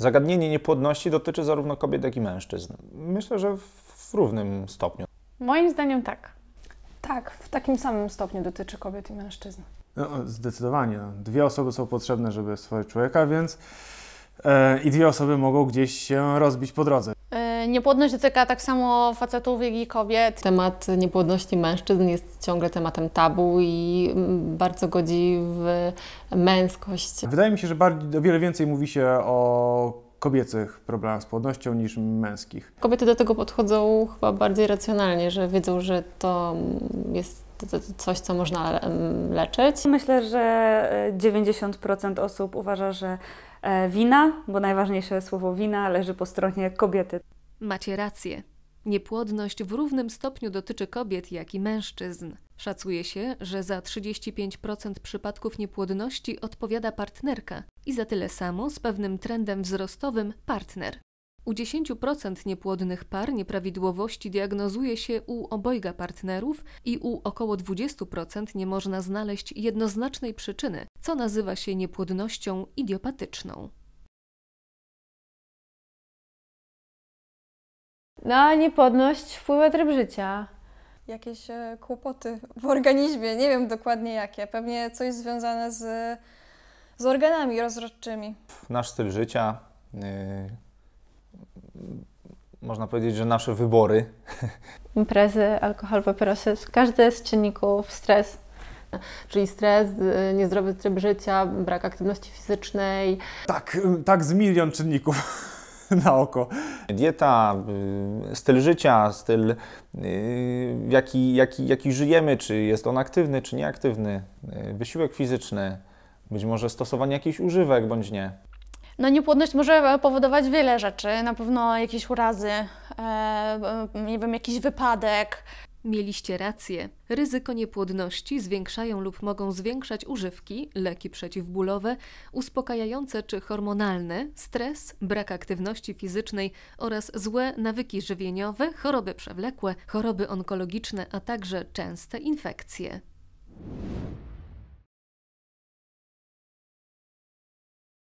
Zagadnienie niepłodności dotyczy zarówno kobiet, jak i mężczyzn. Myślę, że w równym stopniu. Moim zdaniem tak. Tak, w takim samym stopniu dotyczy kobiet i mężczyzn. No, zdecydowanie. Dwie osoby są potrzebne, żeby stworzyć człowieka, więc e, i dwie osoby mogą gdzieś się rozbić po drodze. Niepłodność dotyka tak samo facetów, jak i kobiet. Temat niepłodności mężczyzn jest ciągle tematem tabu i mm, bardzo godzi w męskość. Wydaje mi się, że bardziej, o wiele więcej mówi się o kobiecych problemach z płodnością niż męskich. Kobiety do tego podchodzą chyba bardziej racjonalnie, że wiedzą, że to jest coś, co można mm, leczyć. Myślę, że 90% e, osób uważa, że e, wina, bo najważniejsze słowo wina leży po stronie kobiety. Macie rację. Niepłodność w równym stopniu dotyczy kobiet, jak i mężczyzn. Szacuje się, że za 35% przypadków niepłodności odpowiada partnerka i za tyle samo z pewnym trendem wzrostowym partner. U 10% niepłodnych par nieprawidłowości diagnozuje się u obojga partnerów i u około 20% nie można znaleźć jednoznacznej przyczyny, co nazywa się niepłodnością idiopatyczną. No, a niepodność wpływa tryb życia. Jakieś e, kłopoty w organizmie, nie wiem dokładnie jakie. Pewnie coś związane z, z organami rozrodczymi. Nasz styl życia, yy, można powiedzieć, że nasze wybory. Imprezy, alkohol, papierosy, każdy z czynników, stres. Czyli stres, y, niezdrowy tryb życia, brak aktywności fizycznej. Tak, y, tak z milion czynników na oko. Dieta, y, styl życia, styl, y, jaki, jaki, jaki żyjemy, czy jest on aktywny, czy nieaktywny, y, wysiłek fizyczny, być może stosowanie jakichś używek, bądź nie. No, niepłodność może powodować wiele rzeczy, na pewno jakieś urazy, e, e, nie wiem, jakiś wypadek, Mieliście rację. Ryzyko niepłodności zwiększają lub mogą zwiększać używki, leki przeciwbólowe, uspokajające czy hormonalne, stres, brak aktywności fizycznej oraz złe nawyki żywieniowe, choroby przewlekłe, choroby onkologiczne, a także częste infekcje.